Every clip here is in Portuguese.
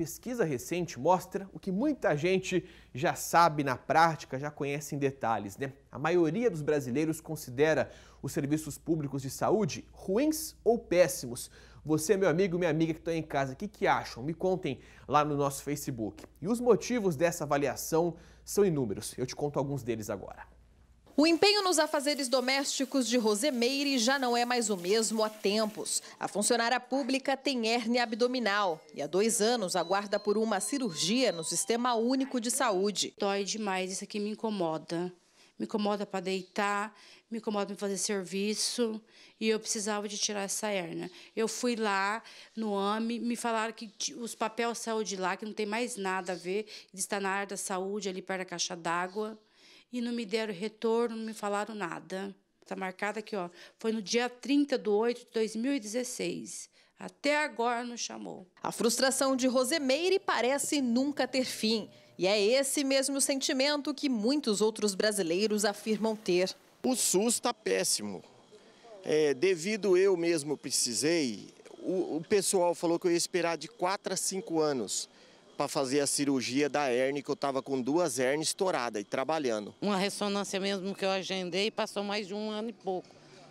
pesquisa recente mostra o que muita gente já sabe na prática, já conhece em detalhes, né? A maioria dos brasileiros considera os serviços públicos de saúde ruins ou péssimos. Você, meu amigo, minha amiga que estão em casa, o que, que acham? Me contem lá no nosso Facebook. E os motivos dessa avaliação são inúmeros. Eu te conto alguns deles agora. O empenho nos afazeres domésticos de Rosemeire já não é mais o mesmo há tempos. A funcionária pública tem hérnia abdominal e há dois anos aguarda por uma cirurgia no Sistema Único de Saúde. Dói demais, isso aqui me incomoda. Me incomoda para deitar, me incomoda para fazer serviço e eu precisava de tirar essa hérnia. Eu fui lá no AME, me falaram que os papéis saiu de lá, que não tem mais nada a ver, está na área da saúde, ali perto da caixa d'água e não me deram retorno, não me falaram nada. Está marcado aqui, ó. Foi no dia 30 de 8 de 2016. Até agora não chamou. A frustração de Rosemeire parece nunca ter fim. E é esse mesmo sentimento que muitos outros brasileiros afirmam ter. O SUS está péssimo. É, devido eu mesmo precisei, o, o pessoal falou que eu ia esperar de 4 a 5 anos para fazer a cirurgia da hernia, que eu estava com duas hernias estouradas e trabalhando. Uma ressonância mesmo que eu agendei passou mais de um ano e pouco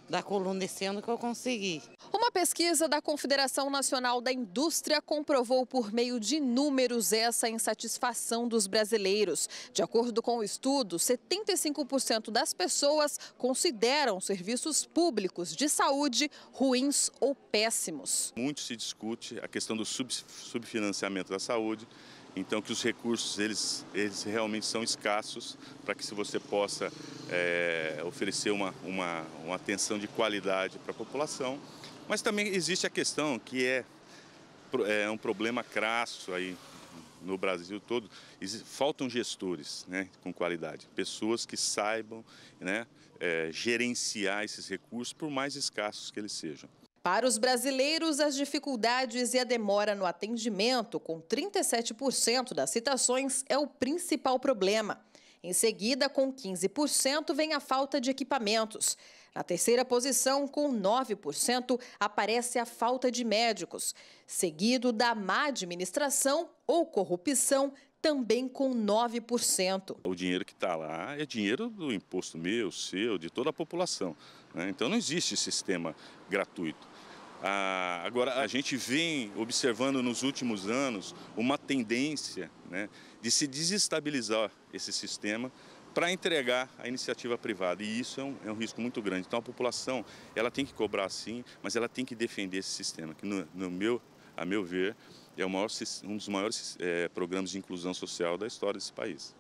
da coluna esse ano que eu consegui. Uma pesquisa da Confederação Nacional da Indústria comprovou por meio de números essa insatisfação dos brasileiros. De acordo com o estudo, 75% das pessoas consideram serviços públicos de saúde ruins ou péssimos. Muito se discute a questão do subfinanciamento da saúde então que os recursos eles, eles realmente são escassos para que se você possa é, oferecer uma, uma, uma atenção de qualidade para a população. Mas também existe a questão que é, é um problema crasso aí no Brasil todo, faltam gestores né, com qualidade, pessoas que saibam né, é, gerenciar esses recursos, por mais escassos que eles sejam. Para os brasileiros, as dificuldades e a demora no atendimento, com 37% das citações, é o principal problema. Em seguida, com 15%, vem a falta de equipamentos. Na terceira posição, com 9%, aparece a falta de médicos, seguido da má administração ou corrupção também com 9%. O dinheiro que está lá é dinheiro do imposto meu, seu, de toda a população. Né? Então não existe sistema gratuito. Ah, agora, a gente vem observando nos últimos anos uma tendência né, de se desestabilizar esse sistema para entregar a iniciativa privada. E isso é um, é um, risco muito grande. Então, a população ela tem que cobrar sim, mas ela tem que defender esse sistema, que, no, no meu, a meu ver, é maior, um dos maiores é, programas de inclusão social da história desse país.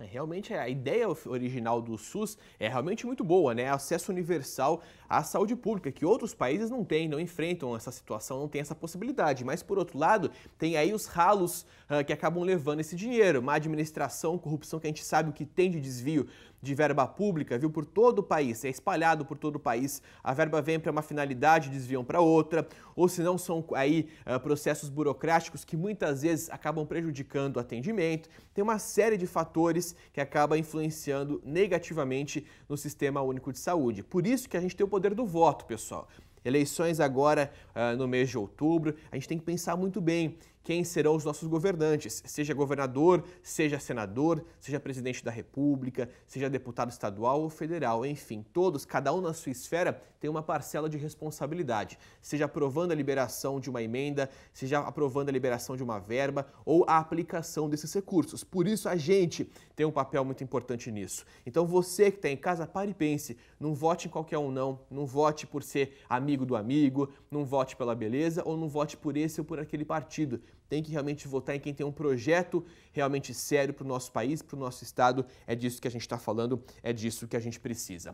É, realmente, a ideia original do SUS é realmente muito boa, né? Acesso universal à saúde pública, que outros países não têm, não enfrentam essa situação, não tem essa possibilidade. Mas, por outro lado, tem aí os ralos uh, que acabam levando esse dinheiro. Má administração, corrupção, que a gente sabe o que tem de desvio de verba pública, viu? Por todo o país, é espalhado por todo o país. A verba vem para uma finalidade, desviam para outra. Ou se não, são aí uh, processos burocráticos que muitas vezes acabam prejudicando o atendimento. Tem uma série de fatores fatores que acaba influenciando negativamente no sistema único de saúde. Por isso que a gente tem o poder do voto, pessoal. Eleições agora ah, no mês de outubro, a gente tem que pensar muito bem quem serão os nossos governantes, seja governador, seja senador, seja presidente da República, seja deputado estadual ou federal, enfim, todos, cada um na sua esfera, tem uma parcela de responsabilidade, seja aprovando a liberação de uma emenda, seja aprovando a liberação de uma verba ou a aplicação desses recursos. Por isso a gente tem um papel muito importante nisso. Então você que está em casa, pare e pense, não vote em qualquer um não, não vote por ser amigo do amigo, não vote pela beleza ou não vote por esse ou por aquele partido tem que realmente votar em quem tem um projeto realmente sério para o nosso país, para o nosso estado. É disso que a gente está falando, é disso que a gente precisa.